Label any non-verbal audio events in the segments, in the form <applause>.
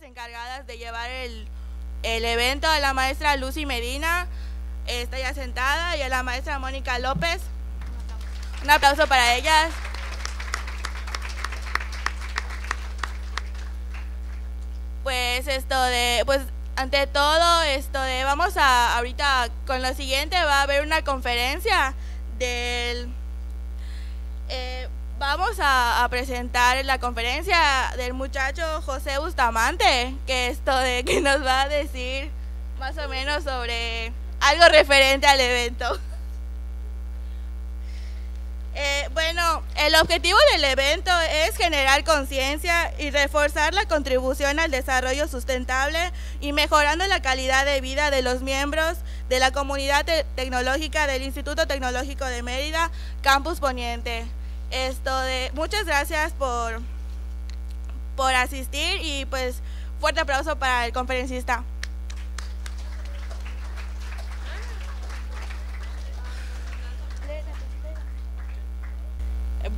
encargadas de llevar el, evento, a la maestra Lucy Medina, está ya sentada, y a la maestra Mónica López. Un aplauso para ellas. Pues esto de, pues ante todo esto de, vamos a ahorita con lo siguiente, va a haber una conferencia del... Eh, Vamos a, presentar la conferencia del muchacho José Bustamante, que esto de que nos va a decir más o menos sobre algo referente al evento. Eh, bueno, el objetivo del evento es generar conciencia y reforzar la contribución al desarrollo sustentable y mejorando la calidad de vida de los miembros de la comunidad tecnológica del Instituto Tecnológico de Mérida, Campus Poniente. Esto de muchas gracias por asistir y pues fuerte aplauso para el conferencista. Eh,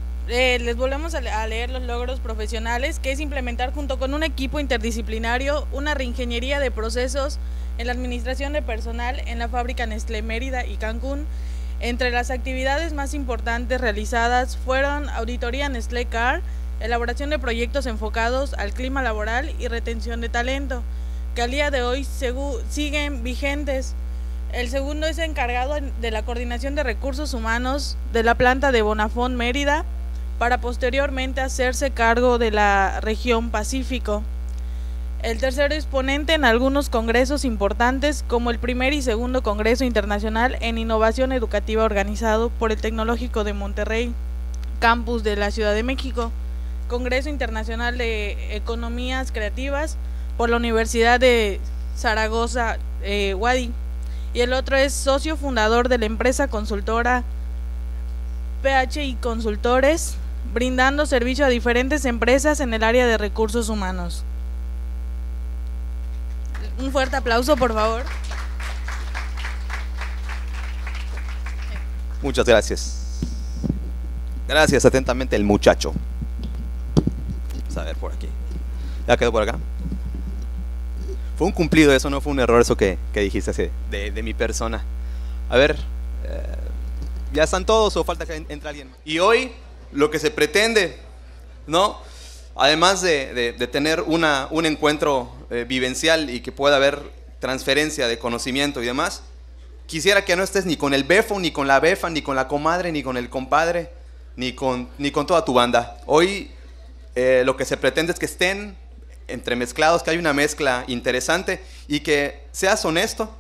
eh, les volvemos a, a leer los logros profesionales, que es implementar junto con un equipo interdisciplinario una reingeniería de procesos en la administración de personal en la fábrica Nestlé Mérida y Cancún, entre las actividades más importantes realizadas fueron auditoría en SLECAR, elaboración de proyectos enfocados al clima laboral y retención de talento, que al día de hoy siguen vigentes. El segundo es encargado de la coordinación de recursos humanos de la planta de Bonafón Mérida para posteriormente hacerse cargo de la región Pacífico. El tercero es ponente en algunos congresos importantes como el primer y segundo Congreso Internacional en Innovación Educativa organizado por el Tecnológico de Monterrey, campus de la Ciudad de México, Congreso Internacional de Economías Creativas por la Universidad de Zaragoza, Wadi. Eh, y el otro es socio fundador de la empresa consultora PHI Consultores, brindando servicio a diferentes empresas en el área de recursos humanos. Un fuerte aplauso, por favor. Muchas gracias. Gracias atentamente el muchacho. Vamos a ver por aquí. ¿Ya quedó por acá? Fue un cumplido eso, no fue un error eso que, que dijiste así, de, mi persona. A ver, eh, ¿ya están todos o falta que entre alguien? Y hoy lo que se pretende, ¿no? además de, tener un encuentro eh, vivencial y que pueda haber transferencia de conocimiento y demás, quisiera que no estés ni con el befo, ni con la befa, ni con la comadre, ni con el compadre, ni con, ni con toda tu banda. Hoy eh, lo que se pretende es que estén entremezclados, que hay una mezcla interesante y que seas honesto,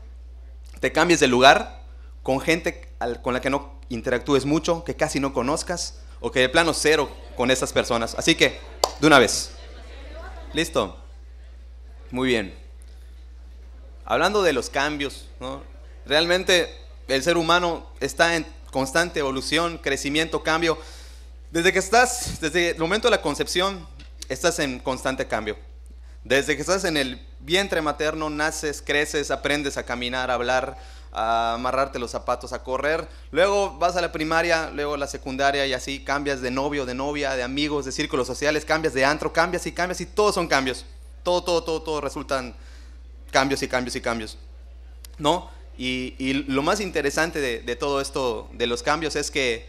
te cambies de lugar con gente con la que no interactúes mucho, que casi no conozcas o que de plano cero con esas personas. Así que de una vez. ¿Listo? Muy bien. Hablando de los cambios, realmente el ser humano está en constante evolución, crecimiento, cambio. Desde que estás, desde el momento de la concepción, estás en constante cambio. Desde que estás en el vientre materno, naces, creces, aprendes a caminar, a hablar, a amarrarte los zapatos, a correr. Luego vas a la primaria, luego a la secundaria y así cambias de novio, de novia, de amigos, de círculos sociales, cambias de antro, cambias y cambias y todos son cambios. Todo, todo, todo, todo resultan cambios y cambios y cambios. ¿No? Y, lo más interesante de, todo esto, de los cambios, es que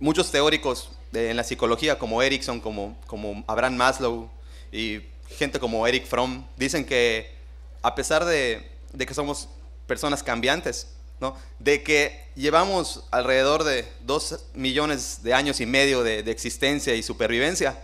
muchos teóricos en la psicología, como Erickson, como, como Abraham Maslow y gente como Eric Fromm, dicen que a pesar de que somos personas cambiantes, ¿no? De que llevamos alrededor de dos millones de años y medio de, existencia y supervivencia,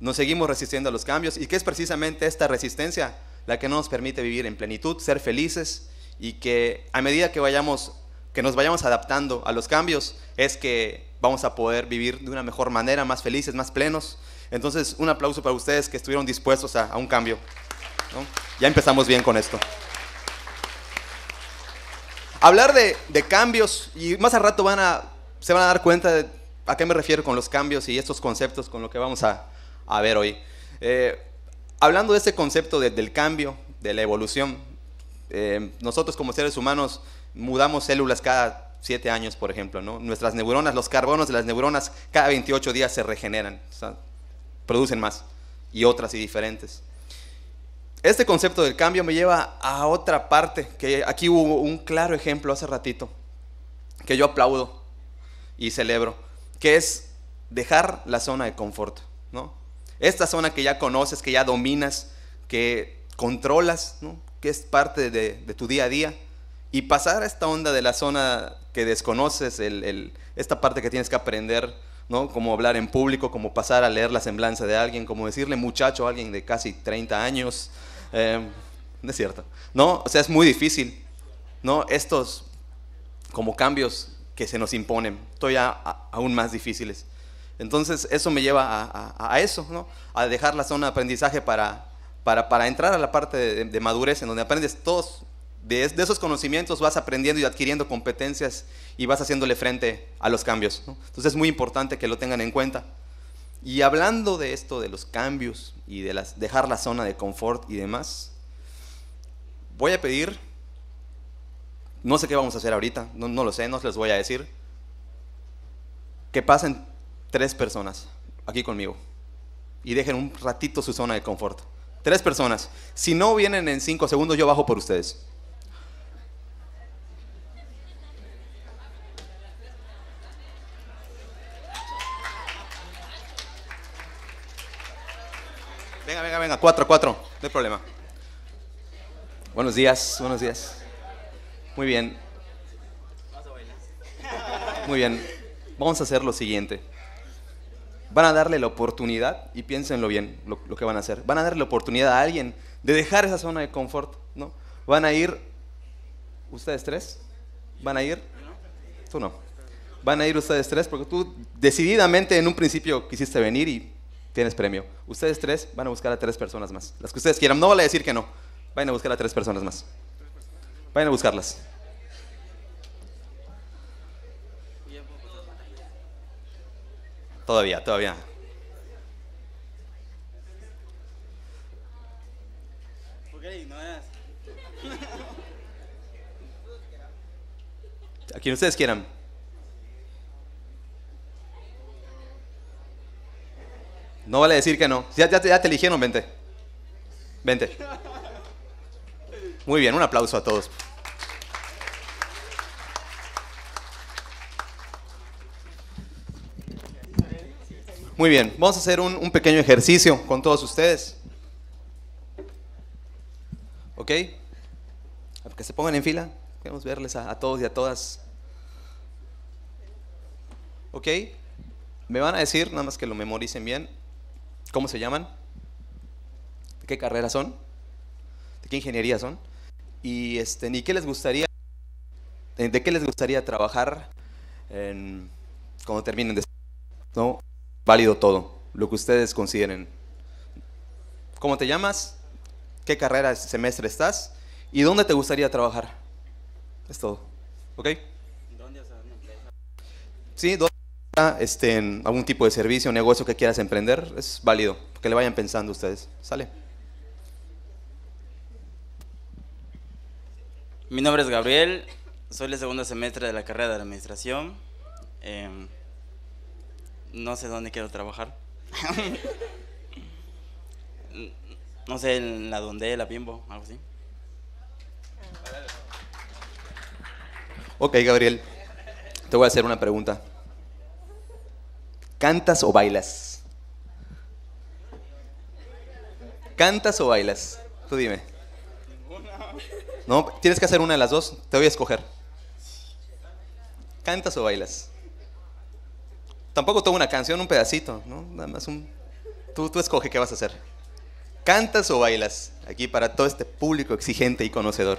nos seguimos resistiendo a los cambios y que es precisamente esta resistencia la que no nos permite vivir en plenitud, ser felices y que a medida que vayamos que nos vayamos adaptando a los cambios es que vamos a poder vivir de una mejor manera, más felices, más plenos. Entonces, un aplauso para ustedes que estuvieron dispuestos a, un cambio. Ya empezamos bien con esto. Hablar de, cambios, y más al rato se van a dar cuenta a qué me refiero con los cambios y estos conceptos con lo que vamos a, ver hoy. Eh, hablando de ese concepto del cambio, de la evolución, eh, nosotros como seres humanos mudamos células cada siete años, por ejemplo, Nuestras neuronas, los carbonos de las neuronas, cada 28 días se regeneran, o sea, producen más, y otras y diferentes. Este concepto del cambio me lleva a otra parte, que aquí hubo un claro ejemplo hace ratito, que yo aplaudo y celebro, que es dejar la zona de confort, ¿no? Esta zona que ya conoces, que ya dominas, que controlas, ¿no? que es parte de, tu día a día, y pasar a esta onda de la zona que desconoces, esta parte que tienes que aprender ¿no? Como hablar en público, como pasar a leer la semblanza de alguien, como decirle muchacho a alguien de casi 30 años. Em, no es cierto, ¿no? O sea, es muy difícil, ¿no? Estos como cambios que se nos imponen, todavía aún más difíciles. Entonces, eso me lleva a, eso, ¿no? A dejar la zona de aprendizaje para, para, entrar a la parte de, de, madurez, en donde aprendes todos de, esos conocimientos vas aprendiendo y adquiriendo competencias y vas haciéndole frente a los cambios. Entonces es muy importante que lo tengan en cuenta. Y hablando de esto, de los cambios y de las, dejar la zona de confort y demás, voy a pedir, no sé qué vamos a hacer ahorita, no, no lo sé, no les voy a decir, que pasen tres personas aquí conmigo y dejen un ratito su zona de confort. Tres personas. Si no vienen en cinco segundos, yo bajo por ustedes. cuatro, cuatro, no hay problema. Buenos días, buenos días. Muy bien. Muy bien. Vamos a hacer lo siguiente. Van a darle la oportunidad, y piénsenlo bien lo, que van a hacer, van a darle la oportunidad a alguien de dejar esa zona de confort, ¿no? Van a ir, ustedes tres, van a ir, tú no, van a ir ustedes tres, porque tú decididamente en un principio quisiste venir y tienes premio. Ustedes tres van a buscar a tres personas más. Las que ustedes quieran. No vale decir que no. Vayan a buscar a tres personas más. Vayan a buscarlas. Todavía, todavía. A quien ustedes quieran. No vale decir que no. Ya, te eligieron, vente. Vente. Muy bien, un aplauso a todos. Muy bien, vamos a hacer un, pequeño ejercicio con todos ustedes. ¿Ok? Que se pongan en fila. Queremos verles a, a, todos y a todas. ¿Ok? Me van a decir, nada más que lo memoricen bien, ¿Cómo se llaman? ¿De qué carrera son? ¿De qué ingeniería son? Y, este, qué les gustaría, eh, de qué les gustaría trabajar cuando terminen de... ¿No? Válido todo, lo que ustedes consideren. ¿Cómo te llamas? ¿Qué carrera, semestre estás? ¿Y dónde te gustaría trabajar? Es todo. ¿Ok? ¿Dónde? Sí, ¿dónde? este, en algún tipo de servicio o negocio que quieras emprender, es válido, que le vayan pensando ustedes. ¿Sale? Mi nombre es Gabriel, soy el segundo semestre de la carrera de administración. Em, no sé dónde quiero trabajar. <laughs> no sé, en la donde, la bimbo, algo así. Ok, Gabriel, te voy a hacer una pregunta. ¿Cantas o bailas? ¿Cantas o bailas? Tú dime. No, tienes que hacer una de las dos. Te voy a escoger. ¿Cantas o bailas? Tampoco tomo una canción, un pedacito, ¿no? Nada más un... Tú, tú escoge qué vas a hacer. ¿Cantas o bailas? Aquí para todo este público exigente y conocedor.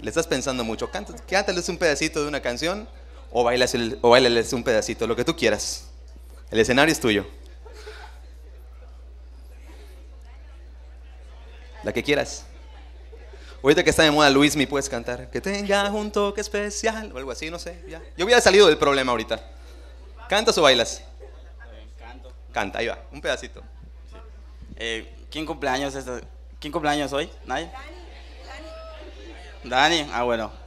Le estás pensando mucho. Cántales un pedacito de una canción o bailas el, o bailales un pedacito, lo que tú quieras. El escenario es tuyo. La que quieras. Ahorita que está de moda Luis, me puedes cantar. Que tenga junto, toque especial o algo así, no sé. Yo hubiera salido del problema ahorita. ¿Cantas o bailas? Canto. Canta, ahí va, un pedacito. Eh, ¿Quién cumpleaños es? ¿Quién cumpleaños hoy? ¿Nadie? Dani. Dani, ah bueno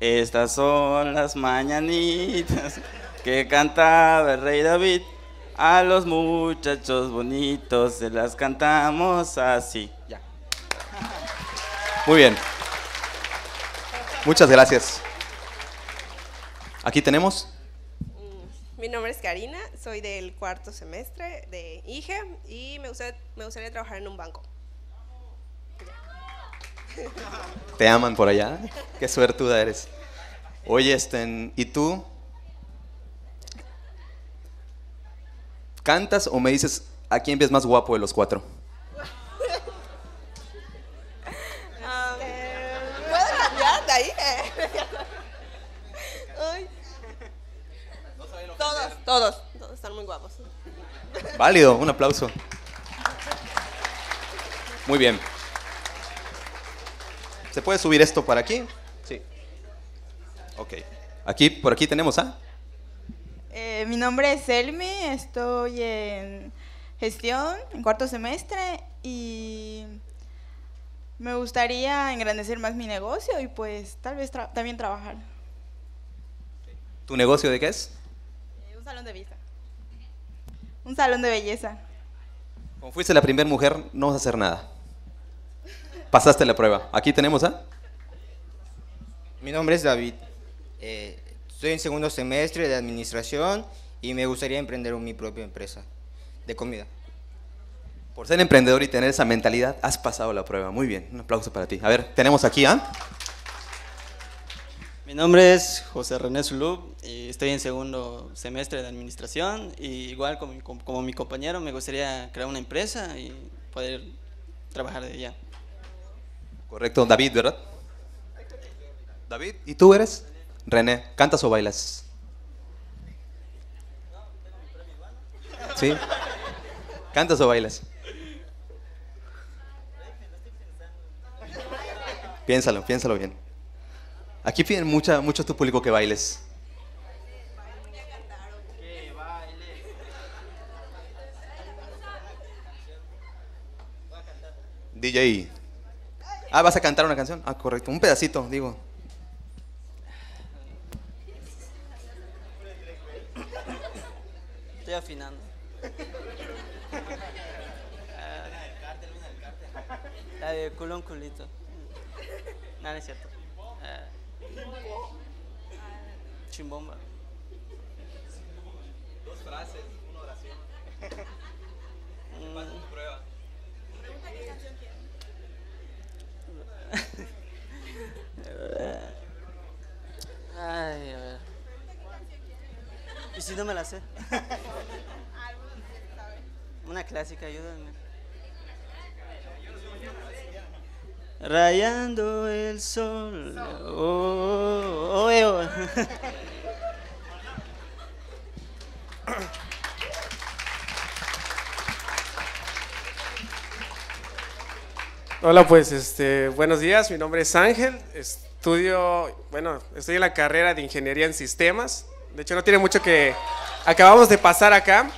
estas son las mañanitas que cantaba el rey David. A los muchachos bonitos se las cantamos así. Ya. Muy bien. Muchas gracias. Aquí tenemos. Mm, mi nombre es Karina, soy del cuarto semestre de IGE y me gustaría trabajar en un banco. Te aman por allá. Qué suertuda eres. Oye, este, ¿y tú? ¿Cantas o me dices a quién ves más guapo de los cuatro? Este, de ahí? Todos, todos, todos están muy guapos. Válido, un aplauso. Muy bien. ¿Se puede subir esto para aquí? Sí. Ok. Aquí, por aquí tenemos a. Eh, mi nombre es Elmi, estoy en gestión, en cuarto semestre, y me gustaría engrandecer más mi negocio y pues tal vez también trabajar. ¿Tu negocio de qué es? Eh, un salón de belleza. Un salón de belleza. Como fuiste la primera mujer, no vas a hacer nada pasaste la prueba. Aquí tenemos a... Mi nombre es David. Eh, estoy en segundo semestre de administración y me gustaría emprender mi propia empresa de comida. Por ser emprendedor y tener esa mentalidad, has pasado la prueba. Muy bien, un aplauso para ti. A ver, tenemos aquí a... Mi nombre es José René Zulub y estoy en segundo semestre de administración y igual como, como mi compañero me gustaría crear una empresa y poder trabajar de ella. Correcto, David, ¿verdad? David, ¿y tú eres? René, ¿cantas o bailas? ¿Sí? ¿Cantas o bailas? Piénsalo, piénsalo bien. Aquí piden mucha, mucho a tu público que bailes. DJ, Ah, vas a cantar una canción. Ah, correcto. Un pedacito, digo. Estoy afinando. Ah, la de culo culito. No, no es cierto. Ah, chimbomba. Dos frases, una oración. Mm. Pasas tu prueba. ¿Qué canción quieres? ¿Y si no me la sé? Una clásica, ayúdame. Rayando el sol. oh. oh, oh, oh Hola, pues, este, buenos días. Mi nombre es Ángel. Estudio, bueno, estoy en la carrera de Ingeniería en Sistemas. De hecho, no tiene mucho que acabamos de pasar acá.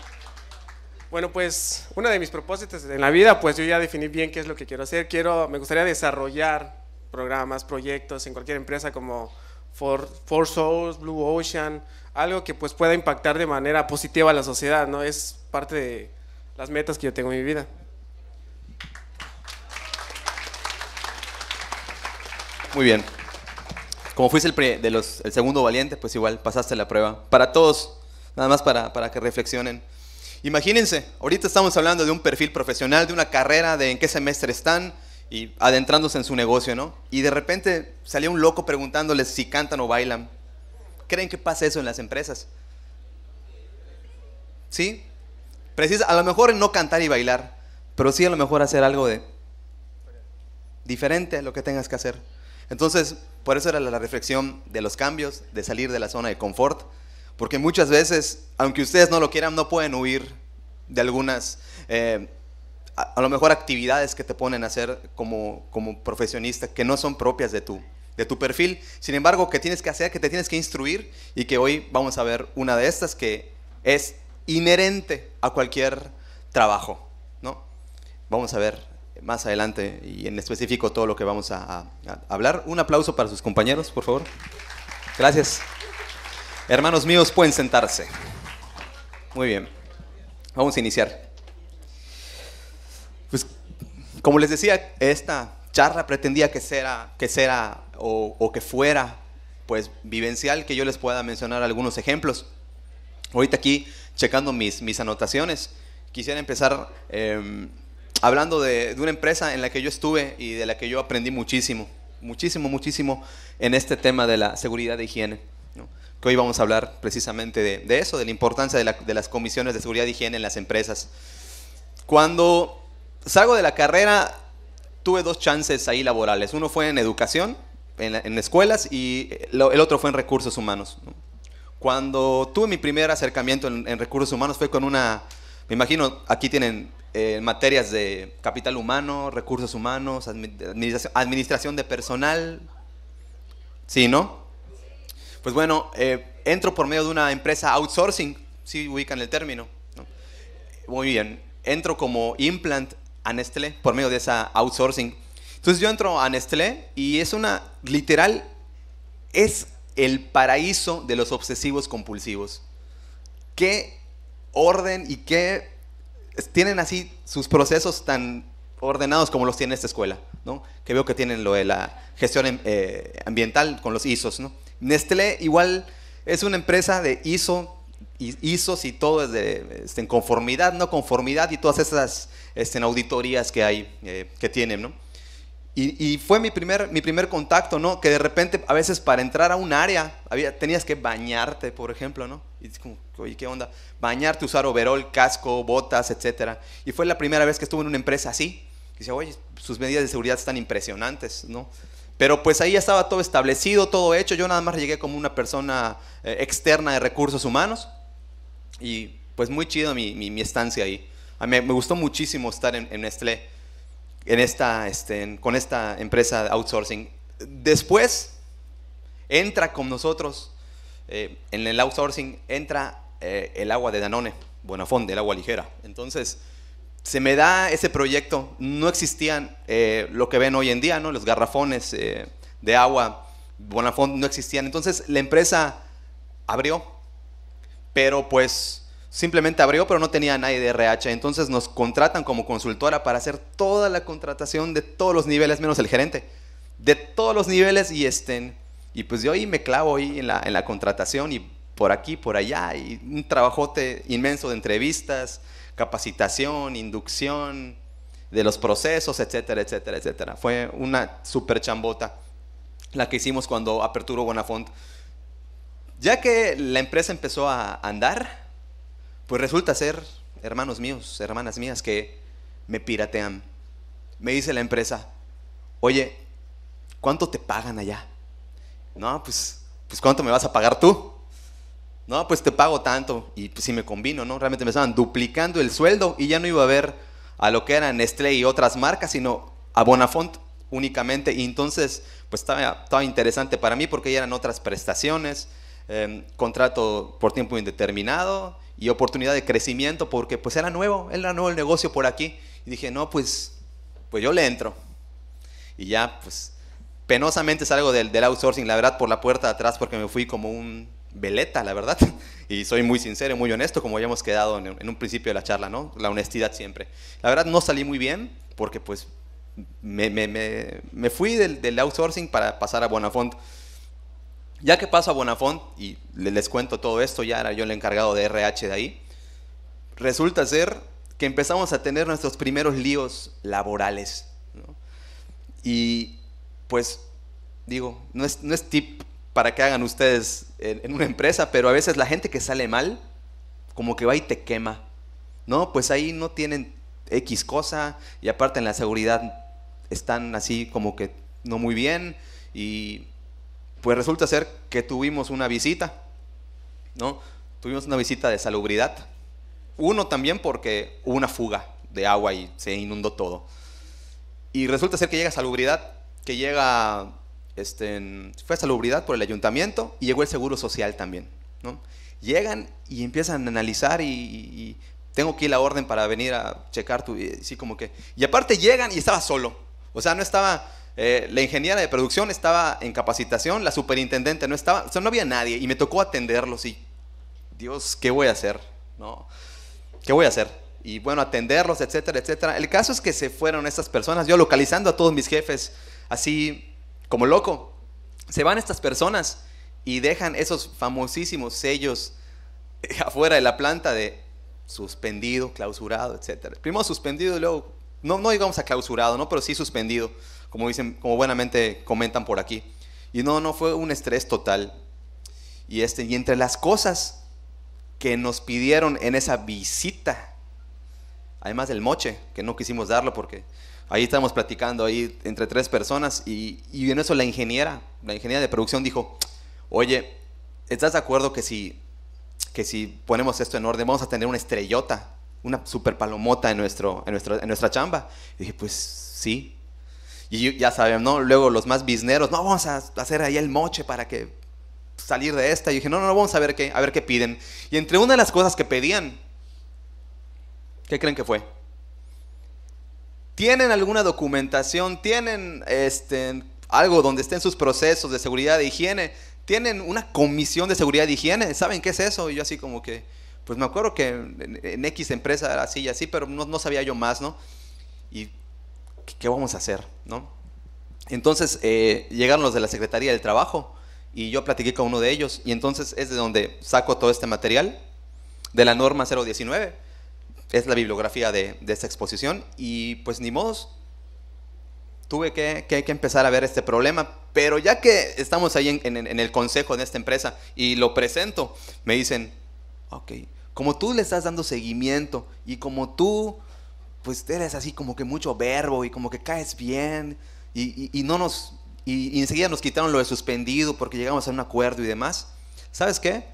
Bueno, pues, uno de mis propósitos en la vida, pues, yo ya definí bien qué es lo que quiero hacer. Quiero, me gustaría desarrollar programas, proyectos en cualquier empresa como For, For Souls, Blue Ocean, algo que pues pueda impactar de manera positiva a la sociedad, ¿no? Es parte de las metas que yo tengo en mi vida. Muy bien. Como fuiste el, de el segundo valiente, pues igual pasaste la prueba. Para todos, nada más para, que reflexionen. Imagínense, ahorita estamos hablando de un perfil profesional, de una carrera, de en qué semestre están y adentrándose en su negocio, ¿no? Y de repente salía un loco preguntándoles si cantan o bailan. ¿Creen que pasa eso en las empresas? ¿Sí? Precisa, a lo mejor no cantar y bailar, pero sí a lo mejor hacer algo de diferente a lo que tengas que hacer. Entonces, por eso era la reflexión de los cambios, de salir de la zona de confort, porque muchas veces, aunque ustedes no lo quieran, no pueden huir de algunas, eh, a, lo mejor actividades que te ponen a hacer como, como profesionista, que no son propias de tu, de tu perfil, sin embargo, que tienes que hacer, que te tienes que instruir y que hoy vamos a ver una de estas que es inherente a cualquier trabajo, ¿no? Vamos a ver más adelante y en específico todo lo que vamos a, hablar. Un aplauso para sus compañeros, por favor. Gracias. Hermanos míos, pueden sentarse. Muy bien. Vamos a iniciar. Pues, como les decía, esta charla pretendía que que o, que fuera, pues, vivencial, que yo les pueda mencionar algunos ejemplos. Ahorita aquí, checando mis, mis anotaciones, quisiera empezar em, hablando de, de, una empresa en la que yo estuve y de la que yo aprendí muchísimo, muchísimo, muchísimo en este tema de la seguridad de higiene. Que hoy vamos a hablar precisamente de, eso, de la importancia de, las comisiones de seguridad de higiene en las empresas. Cuando salgo de la carrera, tuve dos chances ahí laborales. Uno fue en educación, en, escuelas, y el otro fue en recursos humanos. Cuando tuve mi primer acercamiento en recursos humanos fue con una me imagino, aquí tienen eh, materias de capital humano, recursos humanos, administración, de personal. ¿Sí, no? Pues bueno, eh, entro por medio de una empresa outsourcing, si ubican el término. Muy bien, entro como implant a Nestlé por medio de esa outsourcing. Entonces yo entro a Nestlé y es una, literal, es el paraíso de los obsesivos compulsivos. ¿Qué orden y que tienen así sus procesos tan ordenados como los tiene esta escuela, ¿no? Que veo que tienen lo de la gestión em, eh, ambiental con los ISOs, ¿no? Nestlé igual es una empresa de ISO, ISOs y todo es de este, conformidad, no conformidad y todas esas este, auditorías que hay, eh, que tienen, ¿no? Y, fue mi primer, mi primer contacto, ¿no? Que de repente, a veces para entrar a un área, había, tenías que bañarte, por ejemplo, ¿no? Y es como, oye, ¿qué onda? Bañarte, usar overol, casco, botas, etc. Y fue la primera vez que estuve en una empresa así. Y decía, oye, sus medidas de seguridad están impresionantes, ¿no? Pero pues ahí ya estaba todo establecido, todo hecho. Yo nada más llegué como una persona eh, externa de recursos humanos. Y pues muy chido mi, mi, estancia ahí. A mí me gustó muchísimo estar en, en Nestlé en esta, este, con esta empresa de outsourcing. Después entra con nosotros, eh, en el outsourcing entra eh, el agua de Danone, Buenafonte, el agua ligera. Entonces, se me da ese proyecto, no existían eh, lo que ven hoy en día, ¿no? los garrafones de agua, Buenafon, no existían. Entonces, la empresa abrió, pero pues simplemente abrió, pero no tenía nadie de RH. Entonces nos contratan como consultora para hacer toda la contratación de todos los niveles, menos el gerente. De todos los niveles y estén. Y pues yo ahí me clavo ahí en la, contratación y por aquí, por allá. Y un trabajote inmenso de entrevistas, capacitación, inducción, de los procesos, etcétera, etcétera, etcétera. Fue una super chambota la que hicimos cuando aperturó Bonafont. Ya que la empresa empezó a andar, pues resulta ser, hermanos míos, hermanas mías, que me piratean. Me dice la empresa, oye, ¿cuánto te pagan allá? No, pues, pues ¿cuánto me vas a pagar tú? No, pues te pago tanto. Y pues si me combino, ¿no? Realmente me estaban duplicando el sueldo y ya no iba a ver a lo que eran Nestlé y otras marcas, sino a Bonafont únicamente. Y entonces, pues estaba, estaba interesante para mí porque ya eran otras prestaciones, em, contrato por tiempo indeterminado y oportunidad de crecimiento porque pues era nuevo, era nuevo el negocio por aquí. Y dije, no, pues, pues yo le entro. Y ya, pues, penosamente salgo del, del outsourcing, la verdad, por la puerta de atrás porque me fui como un veleta, la verdad. <laughs> Y soy muy sincero muy honesto, como ya hemos quedado en, un principio de la charla, ¿no? La honestidad siempre. La verdad no salí muy bien porque pues me, fui del, outsourcing para pasar a Bonafont. Ya que paso a Bonafont y les cuento todo esto, ya era yo el encargado de RH de ahí, resulta ser que empezamos a tener nuestros primeros líos laborales. Y pues digo, no es, no es tip para que hagan ustedes en, en, una empresa, pero a veces la gente que sale mal, como que va y te quema. No, pues ahí no tienen X cosa y aparte en la seguridad están así como que no muy bien y pues resulta ser que tuvimos una visita, ¿no? Tuvimos una visita de salubridad. Uno también porque hubo una fuga de agua y se inundó todo. Y resulta ser que llega salubridad, que llega, este, fue salubridad por el ayuntamiento y llegó el seguro social también, ¿no? Llegan y empiezan a analizar y, tengo aquí la orden para venir a checar tu, sí como que, y aparte llegan y estaba solo, o sea, no estaba eh, la ingeniera de producción estaba en capacitación, la superintendente no estaba, o sea, no había nadie y me tocó atenderlos y, Dios, ¿qué voy a hacer? ¿No? ¿Qué voy a hacer? Y bueno, atenderlos, etcétera, etcétera. El caso es que se fueron estas personas, yo localizando a todos mis jefes, así como loco. Se van estas personas y dejan esos famosísimos sellos eh, afuera de la planta de suspendido, clausurado, etcétera. Primero suspendido y luego, no, no digamos a clausurado, ¿no? pero sí suspendido como dicen, como buenamente comentan por aquí. Y no, no fue un estrés total. Y, este, y entre las cosas que nos pidieron en esa visita, además del moche, que no quisimos darlo porque ahí estábamos platicando ahí entre tres personas y, y en eso la ingeniera, la ingeniera de producción dijo, oye, ¿estás de acuerdo que si, que si ponemos esto en orden vamos a tener una estrellota, una super palomota en, nuestro, en, nuestro, en nuestra chamba? Y dije, pues sí, y ya saben, ¿no? Luego los más bizneros, no, vamos a hacer ahí el moche para que salir de esta. Y dije, no, no, vamos a ver qué, a ver qué piden. Y entre una de las cosas que pedían, ¿qué creen que fue? ¿Tienen alguna documentación? ¿Tienen este, algo donde estén sus procesos de seguridad de higiene? ¿Tienen una comisión de seguridad de higiene? ¿Saben qué es eso? Y yo así como que, pues me acuerdo que en, X empresa era así y así, pero no, no sabía yo más, ¿no? Y ¿qué vamos a hacer? ¿No? Entonces eh, llegaron los de la Secretaría del Trabajo y yo platiqué con uno de ellos y entonces es de donde saco todo este material de la norma 019. Es la bibliografía de, esta exposición y pues ni modos, tuve que, que, que, empezar a ver este problema, pero ya que estamos ahí en, en, el consejo de esta empresa y lo presento, me dicen, ok, como tú le estás dando seguimiento y como tú pues eres así como que mucho verbo y como que caes bien y, no nos, y, enseguida nos quitaron lo de suspendido porque llegamos a un acuerdo y demás. ¿Sabes qué?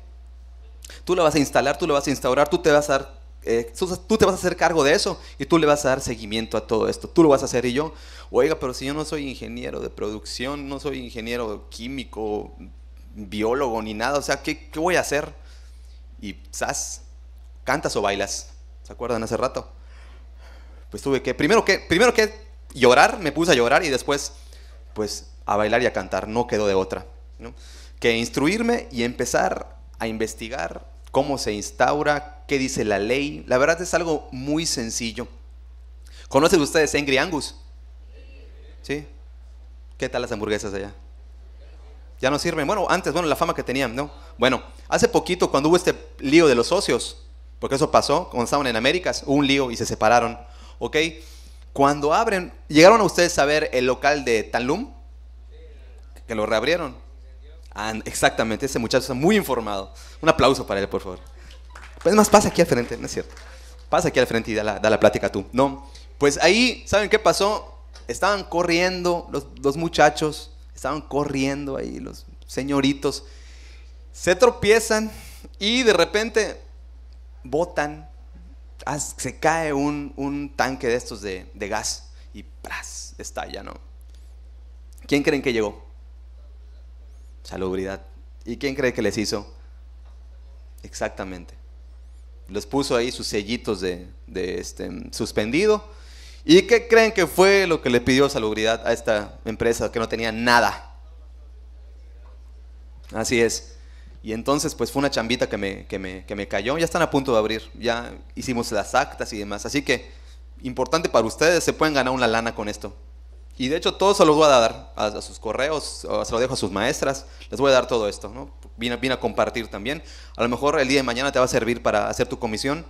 Tú lo vas a instalar, tú lo vas a instaurar, tú te vas a eh, tú te vas a hacer cargo de eso y tú le vas a dar seguimiento a todo esto. Tú lo vas a hacer y yo, oiga, pero si yo no soy ingeniero de producción, no soy ingeniero químico, biólogo ni nada, o sea, ¿qué, qué voy a hacer? Y, ¿sabes? Cantas o bailas. ¿Se acuerdan hace rato? pues tuve que, primero que, primero que llorar, me puse a llorar y después, pues a bailar y a cantar, no quedó de otra. Que instruirme y empezar a investigar cómo se instaura, qué dice la ley. La verdad es algo muy sencillo. ¿Conocen ustedes Angry Angus? ¿Sí? ¿Qué tal las hamburguesas allá? Ya no sirven. Bueno, antes, bueno, la fama que tenían, ¿no? Bueno, hace poquito cuando hubo este lío de los socios, porque eso pasó, cuando estaban en Américas, hubo un lío y se separaron. ¿ok? Cuando abren, ¿llegaron a ustedes a ver el local de Tanlum? Que lo reabrieron. Ah, exactamente, ese muchacho está muy informado. Un aplauso para él, por favor. Pues más, pasa aquí al frente, no es cierto. Pasa aquí al frente y da la, plática tú. No, pues ahí, ¿saben qué pasó? Estaban corriendo los, dos muchachos, estaban corriendo ahí los señoritos. Se tropiezan y de repente botan se cae un, tanque de estos de, gas y ¡pras! estalla, ¿no? ¿Quién creen que llegó? Salubridad. ¿Y quién cree que les hizo? Exactamente. Les puso ahí sus sellitos de, de este, suspendido. ¿Y qué creen que fue lo que le pidió salubridad a esta empresa que no tenía nada? Así es. Y entonces, pues fue una chambita que me, que me, cayó. Ya están a punto de abrir, ya hicimos las actas y demás. Así que, importante para ustedes, se pueden ganar una lana con esto. Y de hecho, todo se los voy a dar a, sus correos, se lo dejo a sus maestras, les voy a dar todo esto, ¿no? Vine, a compartir también. A lo mejor el día de mañana te va a servir para hacer tu comisión,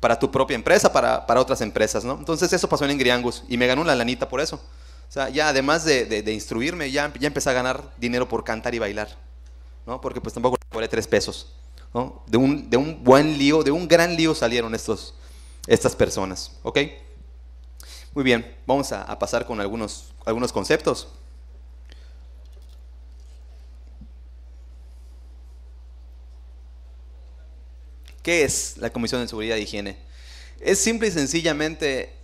para tu propia empresa, para, para otras empresas, ¿no? Entonces, eso pasó en Griangus y me ganó una lanita por eso. O sea, ya además de, instruirme, ya, ya empecé a ganar dinero por cantar y bailar, ¿no? Porque pues tampoco vale tres pesos. De, un, buen lío, de un gran lío salieron estos, estas personas. Muy bien, vamos a, pasar con algunos, algunos conceptos. ¿Qué es la Comisión de Seguridad y e Higiene? Es simple y sencillamente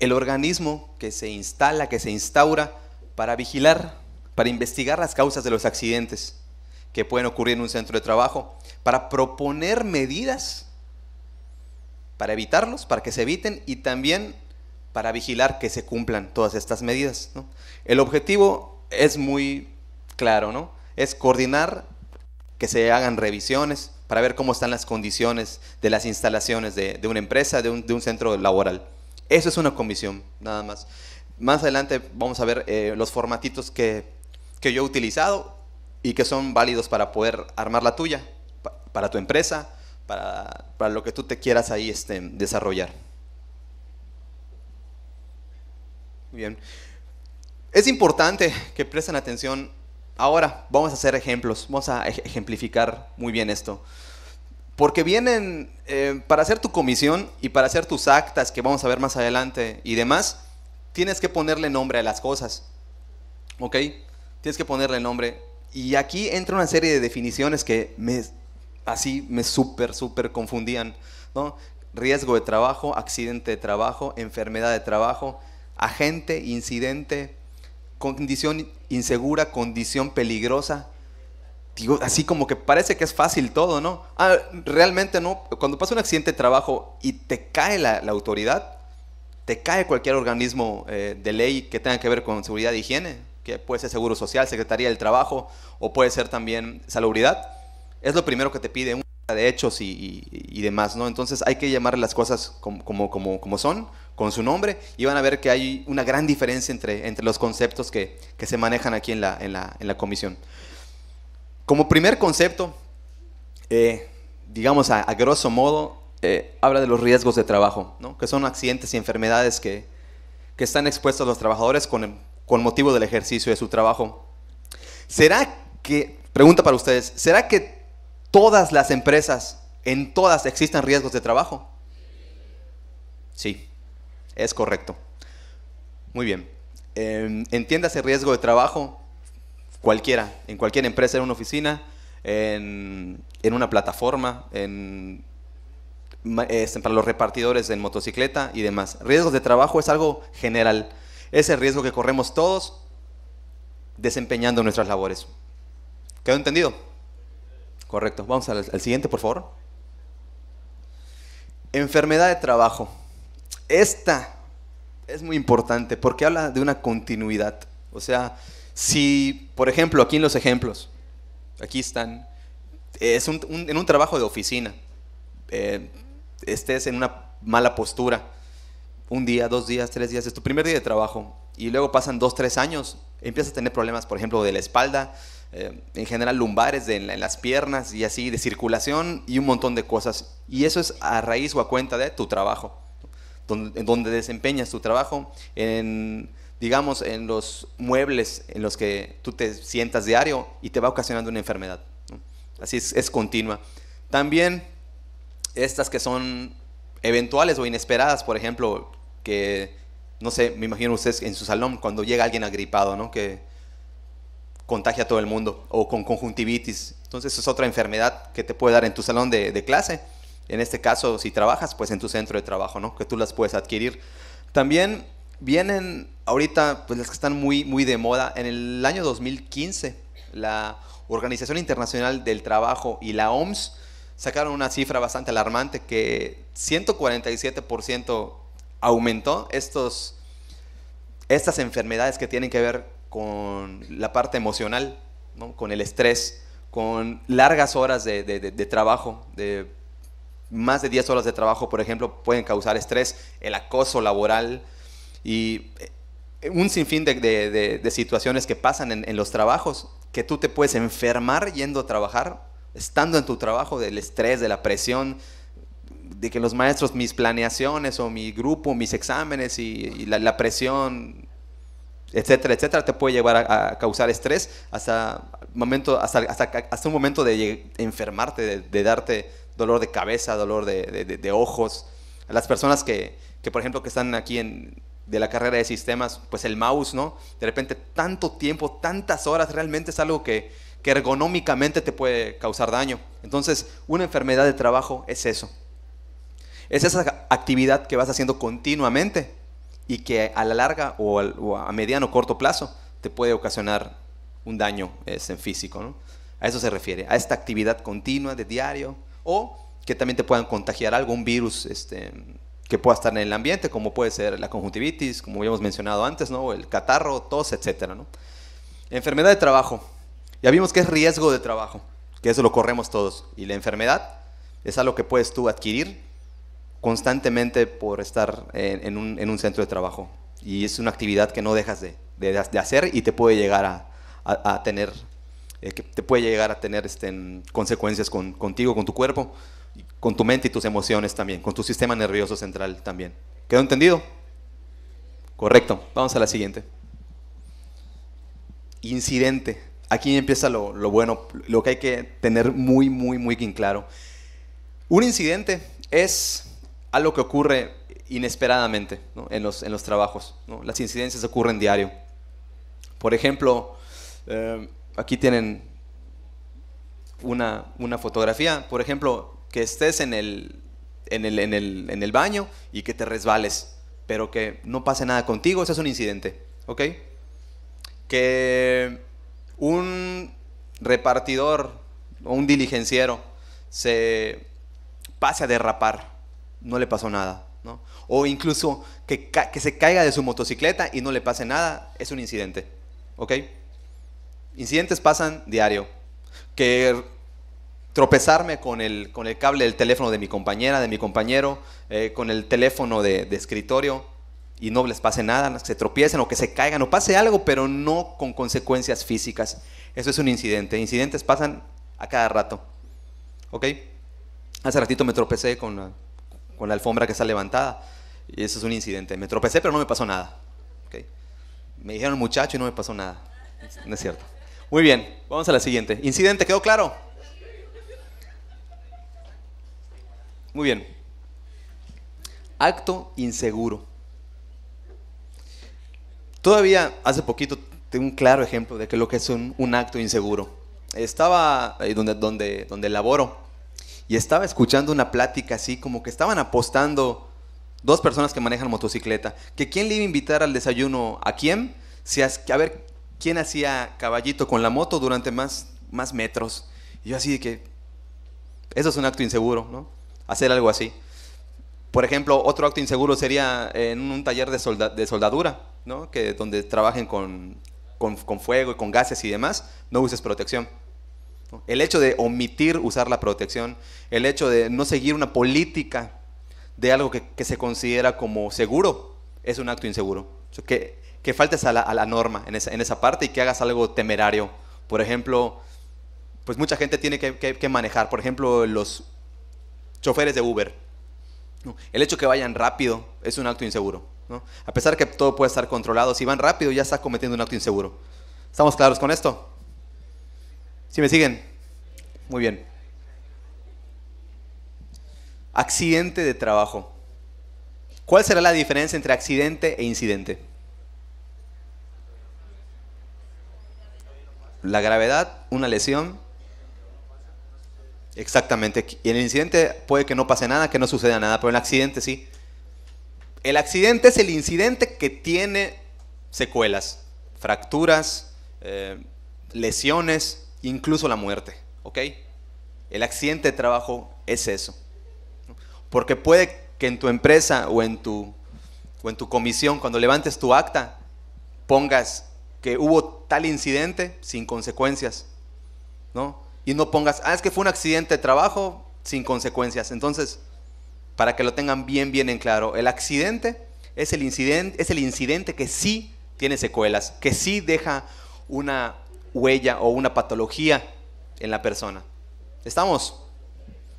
el organismo que se instala, que se instaura para vigilar, para investigar las causas de los accidentes que pueden ocurrir en un centro de trabajo, para proponer medidas para evitarlos, para que se eviten y también para vigilar que se cumplan todas estas medidas. El objetivo es muy claro, ¿no? Es coordinar que se hagan revisiones para ver cómo están las condiciones de las instalaciones de, una empresa, de un, de centro laboral. Eso es una comisión, nada más. Más adelante vamos a ver eh, los formatitos que, que yo he utilizado y que son válidos para poder armar la tuya, para tu empresa, para, lo que tú te quieras ahí este, desarrollar. Bien. Es importante que presten atención. Ahora vamos a hacer ejemplos, vamos a ejemplificar muy bien esto. Porque vienen, eh, para hacer tu comisión y para hacer tus actas que vamos a ver más adelante y demás, tienes que ponerle nombre a las cosas. ¿Ok? Tienes que ponerle nombre y aquí entra una serie de definiciones que me, así me súper, súper confundían. ¿no? Riesgo de trabajo, accidente de trabajo, enfermedad de trabajo, agente, incidente, condición insegura, condición peligrosa. Digo, así como que parece que es fácil todo, ¿no? Ah, realmente no. Cuando pasa un accidente de trabajo y te cae la, autoridad, te cae cualquier organismo eh, de ley que tenga que ver con seguridad e higiene que puede ser Seguro Social, Secretaría del Trabajo o puede ser también Salubridad, es lo primero que te pide un de hechos y, demás, ¿no? Entonces hay que llamar las cosas como, son, con su nombre, y van a ver que hay una gran diferencia entre, entre los conceptos que, se manejan aquí en la, comisión. Como primer concepto, eh, digamos a, grosso modo, eh, habla de los riesgos de trabajo, ¿no? que son accidentes y enfermedades que, están expuestos los trabajadores con con motivo del ejercicio de su trabajo. ¿Será que, pregunta para ustedes, ¿será que todas las empresas, en todas existan riesgos de trabajo? Sí, es correcto. Muy bien. Entienda em, entiéndase riesgo de trabajo cualquiera, en cualquier empresa, en una oficina, en, una plataforma, en, este, para los repartidores en motocicleta y demás. Riesgos de trabajo es algo general es el riesgo que corremos todos desempeñando nuestras labores. ¿Quedó entendido? Correcto. Vamos al, siguiente, por favor. Enfermedad de trabajo. Esta es muy importante porque habla de una continuidad. O sea, si, por ejemplo, aquí en los ejemplos, aquí están, es en un trabajo de oficina, eh, estés en una mala postura, un día, dos días, tres días, es tu primer día de trabajo y luego pasan dos, tres años, empiezas a tener problemas, por ejemplo, de la espalda, eh, en general lumbares en, las piernas y así, de circulación y un montón de cosas. Y eso es a raíz o a cuenta de tu trabajo, donde, donde desempeñas tu trabajo, en, digamos, en los muebles en los que tú te sientas diario y te va ocasionando una enfermedad. Así es, es continua. También estas que son eventuales o inesperadas, por ejemplo, que, no sé, me imagino ustedes en su salón cuando llega alguien agripado, ¿no? Que contagia a todo el mundo, o con conjuntivitis. Entonces es otra enfermedad que te puede dar en tu salón de, clase. En este caso, si trabajas, pues en tu centro de trabajo, ¿no? Que tú las puedes adquirir. También vienen ahorita, pues las que están muy, muy de moda. En el año 2015, la Organización Internacional del Trabajo y la OMS sacaron una cifra bastante alarmante que 147% aumentó estos, estas enfermedades que tienen que ver con la parte emocional, con el estrés, con largas horas de, trabajo, de más de 10 horas de trabajo, por ejemplo, pueden causar estrés, el acoso laboral y eh, un sinfín de, situaciones que pasan en, en, los trabajos, que tú te puedes enfermar yendo a trabajar, estando en tu trabajo, del estrés, de la presión, de que los maestros, mis planeaciones o mi grupo, mis exámenes y, la, presión, etcétera, etcétera, te puede llevar a, causar estrés hasta, momento, hasta, hasta, un momento de enfermarte, de, darte dolor de cabeza, dolor de, de, de ojos. Las personas que, por ejemplo, que están aquí en, de la carrera de sistemas, pues el mouse, ¿no? De repente tanto tiempo, tantas horas, realmente es algo que, que ergonómicamente te puede causar daño. Entonces, una enfermedad de trabajo es eso, es esa actividad que vas haciendo continuamente y que a la larga o, a mediano o corto plazo te puede ocasionar un daño en físico. A eso se refiere, a esta actividad continua de diario o que también te puedan contagiar algún virus este, que pueda estar en el ambiente, como puede ser la conjuntivitis, como habíamos mencionado antes, ¿no? el catarro, tos, etc. Enfermedad de trabajo. Ya vimos que es riesgo de trabajo, que eso lo corremos todos. Y la enfermedad es algo que puedes tú adquirir constantemente por estar en, un, centro de trabajo. Y es una actividad que no dejas de, hacer y te puede llegar a, tener, eh, te puede llegar a tener este, consecuencias contigo, con tu cuerpo, con tu mente y tus emociones también, con tu sistema nervioso central también. ¿Quedó entendido? Correcto. Vamos a la siguiente. Incidente. Aquí empieza lo, bueno, lo que hay que tener muy, muy, muy bien claro. Un incidente es algo que ocurre inesperadamente en, los, trabajos. Las incidencias ocurren diario. Por ejemplo, eh, aquí tienen una, fotografía, por ejemplo, que estés en el, en, el, en, el, en el baño y que te resbales, pero que no pase nada contigo, ese es un incidente. ¿Ok? Que un repartidor o un diligenciero se pase a derrapar no le pasó nada. O incluso que, se caiga de su motocicleta y no le pase nada, es un incidente. ¿Ok? Incidentes pasan diario. Que tropezarme con el, con el cable del teléfono de mi compañera, de mi compañero, eh, con el teléfono de, de escritorio y no les pase nada, que se tropiecen o que se caigan o pase algo, pero no con consecuencias físicas. Eso es un incidente. Incidentes pasan a cada rato. ¿Ok? Hace ratito me tropecé con con la alfombra que está levantada. Y eso es un incidente. Me tropecé, pero no me pasó nada. Me dijeron muchacho y no me pasó nada. No es cierto. Muy bien, vamos a la siguiente. Incidente, ¿quedó claro? Muy bien. Acto inseguro. Todavía hace poquito tengo un claro ejemplo de que lo que es un, acto inseguro. Estaba donde, donde, donde laboro, y estaba escuchando una plática así, como que estaban apostando dos personas que manejan motocicleta, que quién le iba a invitar al desayuno a quién, si a, ver quién hacía caballito con la moto durante más, más metros. Y yo así de que, eso es un acto inseguro, ¿no? Hacer algo así. Por ejemplo, otro acto inseguro sería en un taller de, de soldadura, ¿no? Que donde trabajen con, con fuego y con gases y demás, no uses protección. El hecho de omitir usar la protección, el hecho de no seguir una política de algo que, se considera como seguro, es un acto inseguro. que, que, faltes a la, norma en esa, parte y que hagas algo temerario. Por ejemplo, pues mucha gente tiene que, manejar, por ejemplo, los choferes de Uber. El hecho que vayan rápido es un acto inseguro. A pesar que todo puede estar controlado, si van rápido ya está cometiendo un acto inseguro. ¿Estamos claros con esto? ¿Sí me siguen? Muy bien. Accidente de trabajo. ¿Cuál será la diferencia entre accidente e incidente? La gravedad, una lesión. Exactamente. Y en el incidente puede que no pase nada, que no suceda nada, pero en el accidente sí. El accidente es el incidente que tiene secuelas, fracturas, eh, lesiones, incluso la muerte. ¿Ok? El accidente de trabajo es eso. Porque puede que en tu empresa o en tu, en tu comisión, cuando levantes tu acta, pongas que hubo tal incidente sin consecuencias, ¿no? Y no pongas, ah, es que fue un accidente de trabajo sin consecuencias. Entonces, para que lo tengan bien, bien en claro, el accidente es el es el incidente que sí tiene secuelas, que sí deja una, huella o una patología en la persona. ¿Estamos?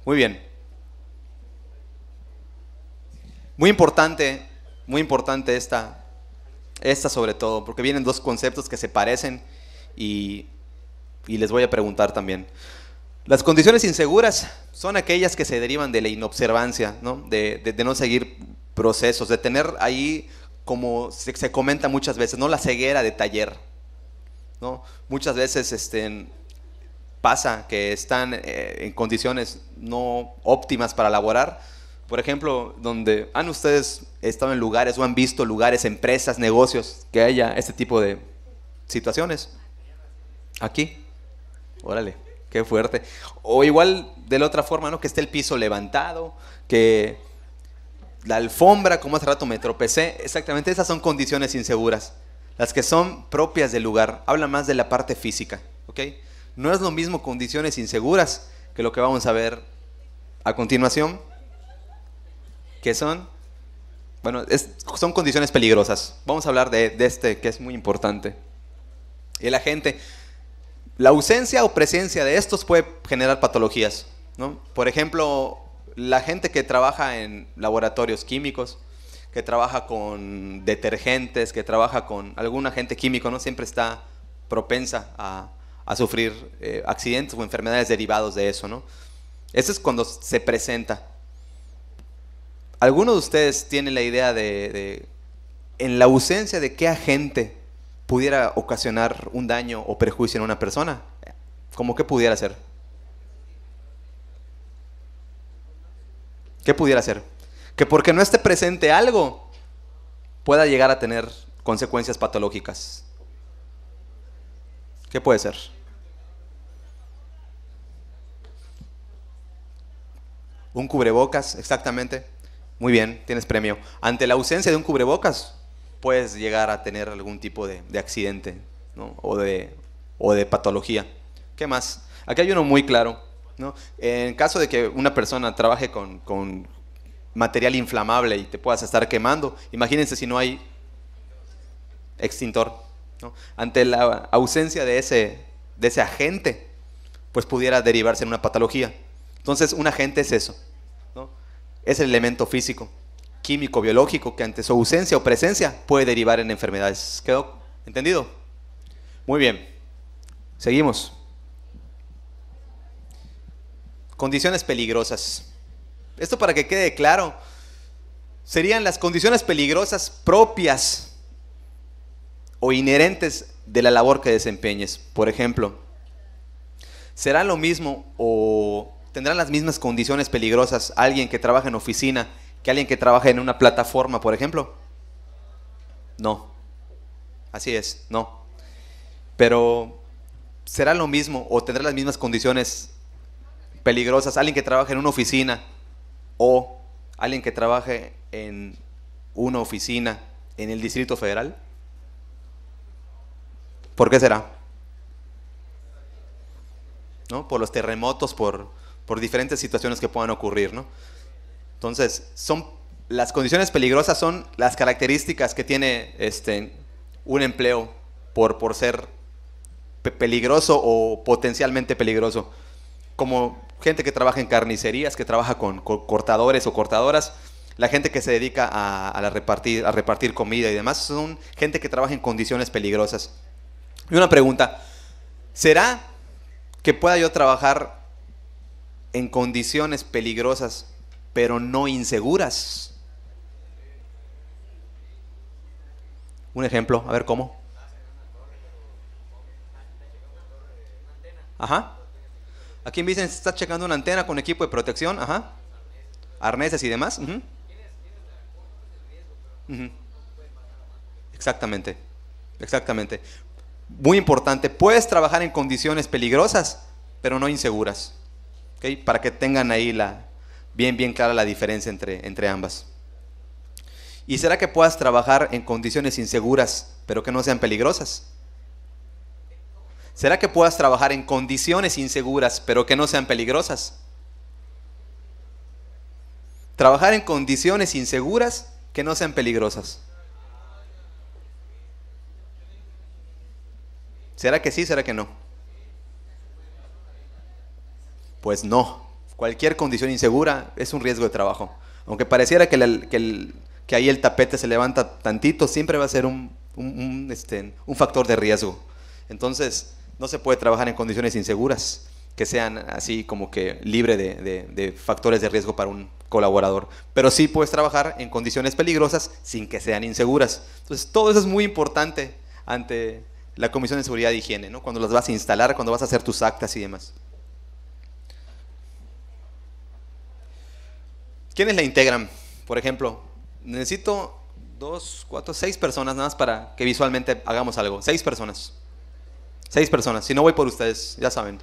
Muy bien. Muy importante, muy importante esta, esta sobre todo, porque vienen dos conceptos que se parecen y, les voy a preguntar también. Las condiciones inseguras son aquellas que se derivan de la inobservancia, De, no seguir procesos, de tener ahí, como se, se comenta muchas veces, no la ceguera de taller, Muchas veces este, pasa que están eh, en condiciones no óptimas para laborar. Por ejemplo, donde han ah, ustedes estado en lugares o han visto lugares, empresas, negocios que haya este tipo de situaciones. Aquí. Órale, qué fuerte. O igual de la otra forma, ¿no? Que esté el piso levantado, que la alfombra, como hace rato me tropecé. Exactamente, esas son condiciones inseguras. Las que son propias del lugar, habla más de la parte física, ¿ok? No es lo mismo condiciones inseguras que lo que vamos a ver a continuación, que son, bueno, son condiciones peligrosas. Vamos a hablar de, de este que es muy importante. la ausencia o presencia de estos puede generar patologías, Por ejemplo, la gente que trabaja en laboratorios químicos, que trabaja con detergentes, que trabaja con algún agente químico, ¿no? Siempre está propensa a, sufrir eh, accidentes o enfermedades derivados de eso, ¿no? Eso es cuando se presenta. ¿Alguno de ustedes tiene la idea de, en la ausencia de qué agente pudiera ocasionar un daño o perjuicio en una persona? ¿Cómo que pudiera ser? ¿Qué pudiera ser? que porque no esté presente algo pueda llegar a tener consecuencias patológicas. ¿Qué puede ser? Un cubrebocas, exactamente. Muy bien, tienes premio. Ante la ausencia de un cubrebocas, puedes llegar a tener algún tipo de, accidente ¿no? o, de, de patología. ¿Qué más? Aquí hay uno muy claro. En caso de que una persona trabaje con material inflamable y te puedas estar quemando. Imagínense si no hay extintor. Ante la ausencia de ese, de ese agente, pues pudiera derivarse en una patología. Entonces, un agente es eso. Es el elemento físico, químico, biológico, que ante su ausencia o presencia puede derivar en enfermedades. ¿Quedó entendido? Muy bien. Seguimos. Condiciones peligrosas. Esto para que quede claro. Serían las condiciones peligrosas propias o inherentes de la labor que desempeñes. Por ejemplo, ¿será lo mismo o tendrán las mismas condiciones peligrosas alguien que trabaja en oficina que alguien que trabaja en una plataforma, por ejemplo? No. Así es, no. Pero ¿será lo mismo o tendrá las mismas condiciones peligrosas alguien que trabaja en una oficina o alguien que trabaje en una oficina en el Distrito Federal? ¿Por qué será? ¿No? Por los terremotos, por, por diferentes situaciones que puedan ocurrir. Entonces, son, las condiciones peligrosas son las características que tiene este, un empleo por, por ser peligroso o potencialmente peligroso. Como gente que trabaja en carnicerías, que trabaja con, cortadores o cortadoras, la gente que se dedica a la repartir, a repartir comida y demás, son gente que trabaja en condiciones peligrosas. Y una pregunta, ¿será que pueda yo trabajar en condiciones peligrosas, pero no inseguras? Un ejemplo, a ver cómo. Ajá. Aquí me dicen, está checando una antena con equipo de protección, ajá. Arneses y demás. Exactamente, exactamente. Muy importante, puedes trabajar en condiciones peligrosas, pero no inseguras. Para que tengan ahí la, bien, bien clara la diferencia entre, entre ambas. ¿Y será que puedas trabajar en condiciones inseguras, pero que no sean peligrosas? ¿Será que puedas trabajar en condiciones inseguras, pero que no sean peligrosas? Trabajar en condiciones inseguras que no sean peligrosas. ¿Será que sí? ¿Será que no? Pues no. Cualquier condición insegura es un riesgo de trabajo. Aunque pareciera que, el, que ahí el tapete se levanta tantito, siempre va a ser un este, factor de riesgo. Entonces, no se puede trabajar en condiciones inseguras que sean así como que libre de, factores de riesgo para un colaborador. Pero sí puedes trabajar en condiciones peligrosas sin que sean inseguras. Entonces, todo eso es muy importante ante la Comisión de Seguridad e Higiene, ¿no? cuando las vas a instalar, cuando vas a hacer tus actas y demás. ¿Quiénes la integran? Por ejemplo, necesito dos, cuatro, seis personas nada más para que visualmente hagamos algo. Seis personas. Seis personas. Si no voy por ustedes, ya saben.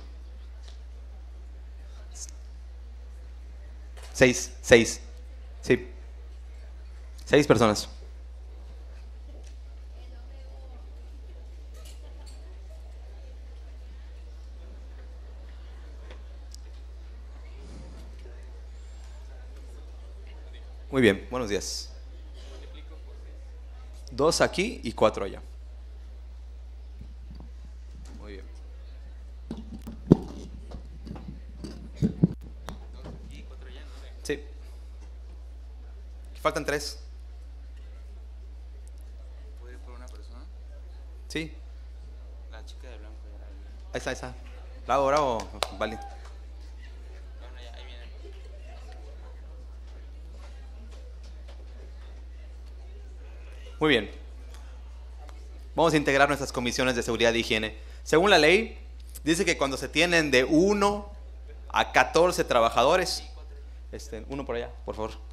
Seis, seis. Sí. Seis personas. Muy bien, buenos días. Dos aquí y cuatro allá. Faltan tres. ¿Puedo ir por una persona? Sí. La chica de blanco. Ahí está, ahí está. Bravo, bravo. Vale. Muy bien. Vamos a integrar nuestras comisiones de seguridad y higiene. Según la ley, dice que cuando se tienen de 1 a 14 trabajadores, este, uno por allá, por favor.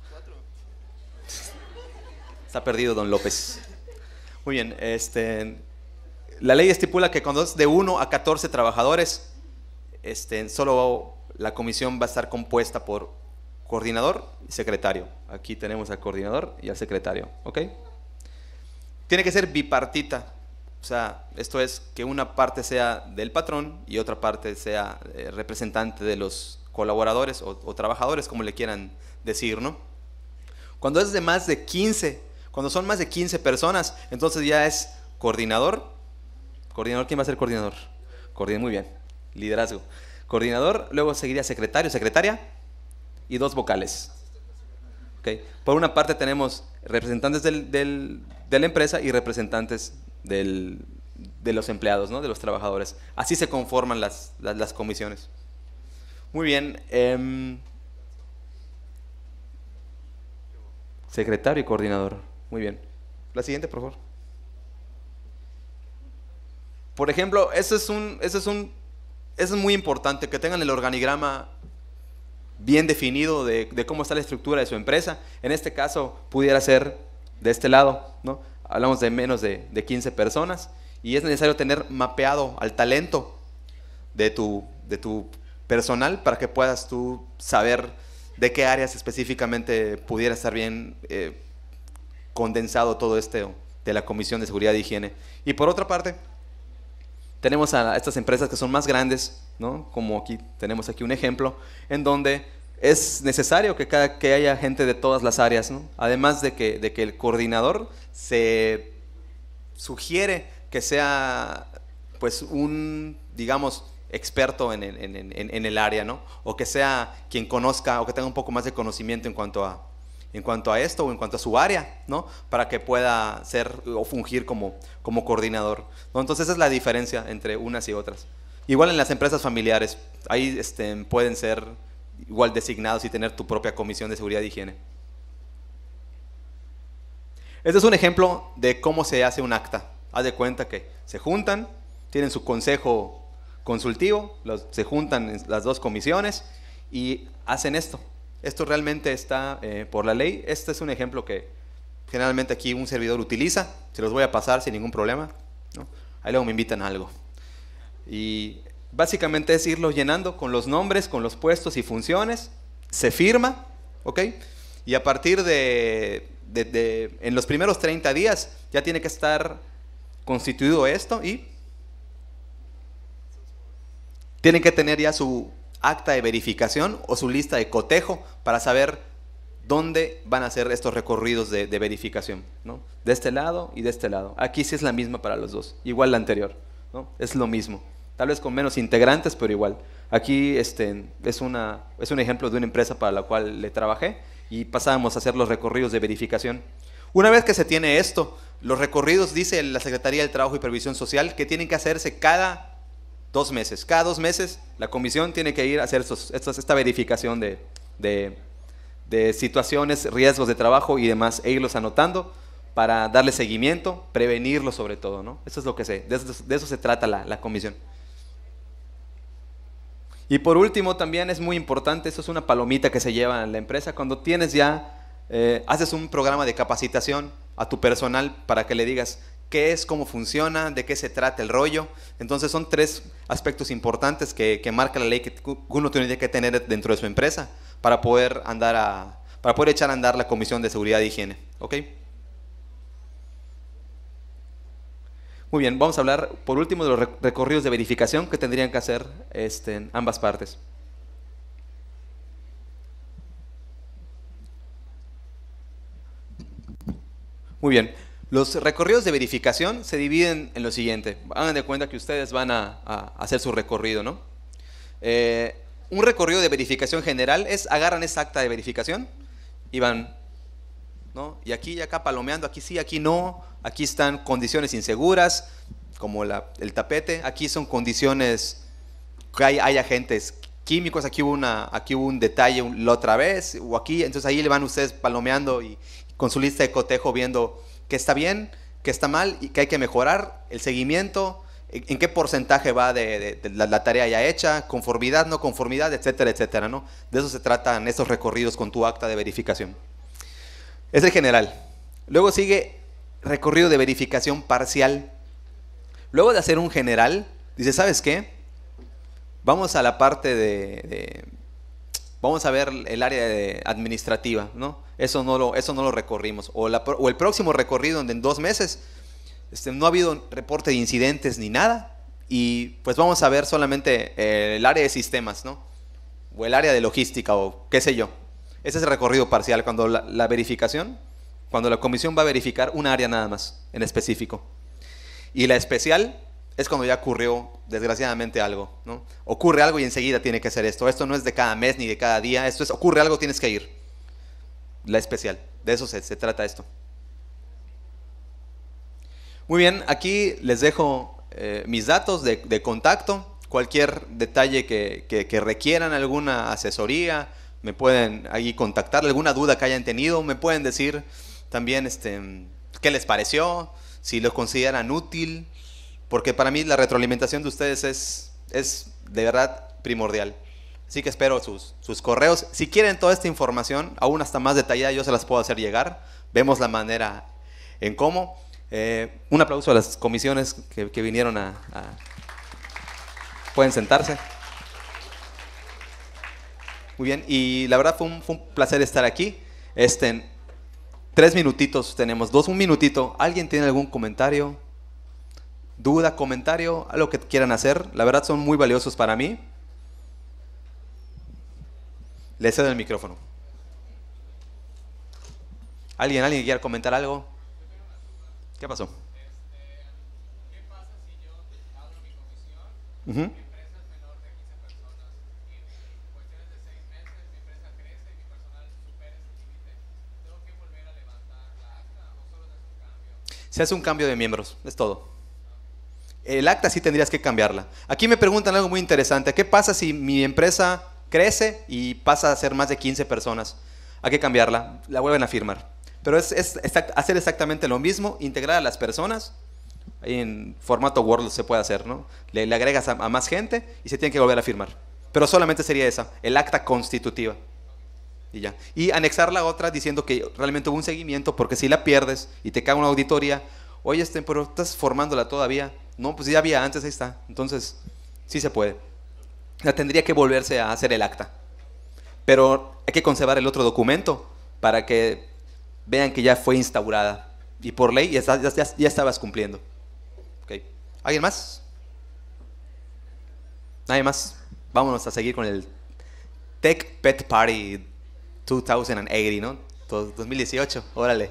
Está perdido don López. Muy bien, este, la ley estipula que cuando es de 1 a 14 trabajadores, este, solo la comisión va a estar compuesta por coordinador y secretario. Aquí tenemos al coordinador y al secretario, ¿ok? Tiene que ser bipartita, o sea, esto es que una parte sea del patrón y otra parte sea eh, representante de los colaboradores o, trabajadores, como le quieran decir, ¿no? Cuando es de más de 15 cuando son más de 15 personas, entonces ya es coordinador. Coordinador, ¿quién va a ser coordinador? Coordinador, muy bien. Liderazgo. Coordinador, luego seguiría secretario, secretaria y dos vocales. Okay. Por una parte tenemos representantes de la empresa y representantes de los empleados, ¿no? de los trabajadores. Así se conforman las, comisiones. Muy bien. Em, secretario y coordinador. Muy bien. La siguiente, por favor. Por ejemplo, eso es un, ese es un, es muy importante, que tengan el organigrama bien definido de, cómo está la estructura de su empresa. En este caso, pudiera ser de este lado, ¿no? Hablamos de menos de, 15 personas y es necesario tener mapeado al talento de tu, de tu personal para que puedas tú saber de qué áreas específicamente pudiera estar bien eh, condensado todo este de la Comisión de Seguridad e Higiene. Y por otra parte, tenemos a estas empresas que son más grandes, como aquí tenemos aquí un ejemplo, en donde es necesario que, que haya gente de todas las áreas, además de que, de que el coordinador se sugiere que sea pues un, digamos, experto en el, área, ¿no? o que sea quien conozca o que tenga un poco más de conocimiento en cuanto a, en cuanto a esto o en cuanto a su área, ¿no? Para que pueda ser o fungir como, como coordinador. Entonces esa es la diferencia entre unas y otras. Igual en las empresas familiares, ahí este, pueden ser igual designados y tener tu propia comisión de seguridad y higiene. Este es un ejemplo de cómo se hace un acta. Haz de cuenta que se juntan, tienen su consejo consultivo, se juntan las dos comisiones y hacen esto esto realmente está eh, por la ley. Este es un ejemplo que generalmente aquí un servidor utiliza, se los voy a pasar sin ningún problema. Ahí luego me invitan a algo. Y básicamente es irlos llenando con los nombres, con los puestos y funciones, se firma, ¿ok? Y a partir de, en los primeros 30 días ya tiene que estar constituido esto y tienen que tener ya su acta de verificación o su lista de cotejo para saber dónde van a ser estos recorridos de, verificación. ¿no? De este lado y de este lado. Aquí sí es la misma para los dos, igual la anterior. ¿no? Es lo mismo. Tal vez con menos integrantes, pero igual. Aquí este, es, una, es un ejemplo de una empresa para la cual le trabajé y pasábamos a hacer los recorridos de verificación. Una vez que se tiene esto, los recorridos, dice la Secretaría de Trabajo y Previsión Social, que tienen que hacerse cada Dos meses. Cada dos meses la comisión tiene que ir a hacer esta verificación de, situaciones, riesgos de trabajo y demás, e irlos anotando para darle seguimiento, prevenirlo sobre todo, ¿no? Eso es lo que sé, de, eso se trata la, comisión. Y por último, también es muy importante, eso es una palomita que se lleva en la empresa, cuando tienes ya, eh, haces un programa de capacitación a tu personal para que le digas, qué es, cómo funciona, de qué se trata el rollo. Entonces son tres aspectos importantes que, que marca la ley que uno tiene que tener dentro de su empresa para poder, andar a, para poder echar a andar la Comisión de Seguridad y Higiene. Muy bien, vamos a hablar por último de los recorridos de verificación que tendrían que hacer este, en ambas partes. Muy bien, los recorridos de verificación se dividen en lo siguiente. Hagan de cuenta que ustedes van a, hacer su recorrido, ¿no? Eh, un recorrido de verificación general es agarran esa acta de verificación y van, ¿no? Y aquí y acá palomeando, aquí sí, aquí no, aquí están condiciones inseguras, como el tapete, aquí son condiciones que hay, agentes químicos, aquí hubo, una, aquí un detalle la otra vez, o aquí, entonces ahí le van ustedes palomeando y con su lista de cotejo viendo que está bien, que está mal y qué hay que mejorar, el seguimiento, en, qué porcentaje va de, la, tarea ya hecha, conformidad, no conformidad, etcétera, etcétera, ¿no? De eso se tratan estos recorridos con tu acta de verificación. Es el general. Luego sigue recorrido de verificación parcial. Luego de hacer un general, dice, ¿sabes qué? Vamos a la parte de, vamos a ver el área administrativa, ¿no? Eso no lo, eso no lo recorrimos. O, el próximo recorrido donde en dos meses, este, no ha habido reporte de incidentes ni nada. Y pues vamos a ver solamente eh, el área de sistemas, ¿no? O el área de logística o qué sé yo. Ese es el recorrido parcial, cuando la, verificación, cuando la comisión va a verificar un área nada más, en específico. Y la especial es cuando ya ocurrió desgraciadamente algo, ¿no? Ocurre algo y enseguida tiene que ser esto. Esto no es de cada mes ni de cada día, esto es ocurre algo, tienes que ir la especial. De eso se, trata esto. Muy bien, aquí les dejo eh, mis datos de, contacto. Cualquier detalle que, requieran alguna asesoría, me pueden ahí contactar, alguna duda que hayan tenido, me pueden decir también este, qué les pareció, si lo consideran útil, porque para mí la retroalimentación de ustedes es, es de verdad primordial. Así que espero sus, correos. Si quieren toda esta información, aún hasta más detallada, yo se las puedo hacer llegar. Vemos la manera en cómo. Eh, un aplauso a las comisiones que, vinieron a, Pueden sentarse. Muy bien, y la verdad fue un, placer estar aquí. Estén tres minutitos tenemos, dos, un minutito. ¿Alguien tiene algún comentario? ¿Duda, comentario? Algo que quieran hacer. La verdad son muy valiosos para mí. Le cedo el micrófono. ¿Alguien, alguien quiere comentar algo? ¿Qué pasó? ¿Qué pasa si yo abro mi comisión? Mi empresa es menor de 15 personas y en cuestiones de 6 meses mi empresa crece y mi personal supera ese límite. ¿Tengo que volver a levantar la acta o solo es un cambio? Se hace un cambio de miembros, es todo. El acta sí tendrías que cambiarla. Aquí me preguntan algo muy interesante. ¿Qué pasa si mi empresa crece y pasa a ser más de 15 personas. Hay que cambiarla, la vuelven a firmar. Pero es, hacer exactamente lo mismo, integrar a las personas. En formato Word se puede hacer, ¿no? Le, agregas a, más gente y se tiene que volver a firmar. Pero solamente sería esa, el acta constitutiva. Y ya. Y anexar la otra diciendo que realmente hubo un seguimiento, porque si la pierdes y te cae una auditoría, oye, este, pero estás formándola todavía. No, pues ya había antes, ahí está. Entonces, sí se puede tendría que volverse a hacer el acta. Pero hay que conservar el otro documento para que vean que ya fue instaurada. Y por ley ya, ya, estabas cumpliendo. ¿Alguien más? ¿Nadie más? Vámonos a seguir con el Tech Pet Party 2080, ¿no? 2018, órale.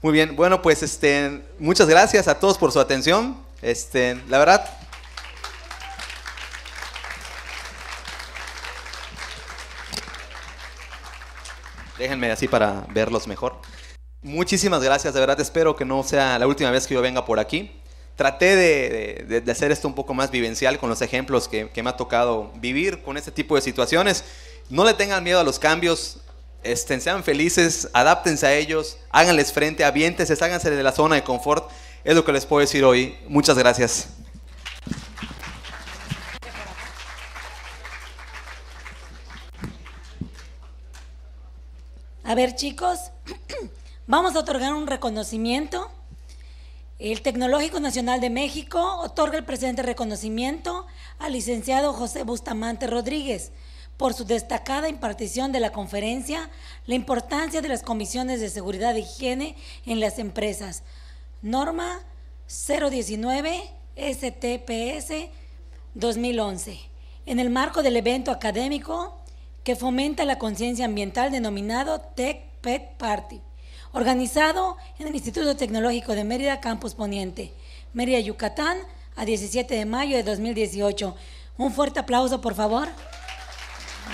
Muy bien, bueno, pues este, muchas gracias a todos por su atención. Este, la verdad, déjenme así para verlos mejor. Muchísimas gracias, de verdad espero que no sea la última vez que yo venga por aquí. Traté de, hacer esto un poco más vivencial con los ejemplos que, me ha tocado vivir con este tipo de situaciones. No le tengan miedo a los cambios, estén, sean felices, adáptense a ellos, háganles frente, aviéntense, háganse de la zona de confort. Es lo que les puedo decir hoy. Muchas gracias. A ver, chicos, <clears throat> vamos a otorgar un reconocimiento. El Tecnológico Nacional de México otorga el presente reconocimiento al licenciado José Bustamante Rodríguez por su destacada impartición de la conferencia La importancia de las comisiones de seguridad e higiene en las empresas. Norma 019 STPS 2011. En el marco del evento académico que fomenta la conciencia ambiental denominado Tech Pet Party, organizado en el Instituto Tecnológico de Mérida, Campus Poniente, Mérida, Yucatán, a 17 de mayo de 2018. Un fuerte aplauso, por favor.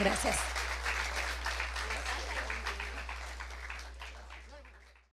Gracias.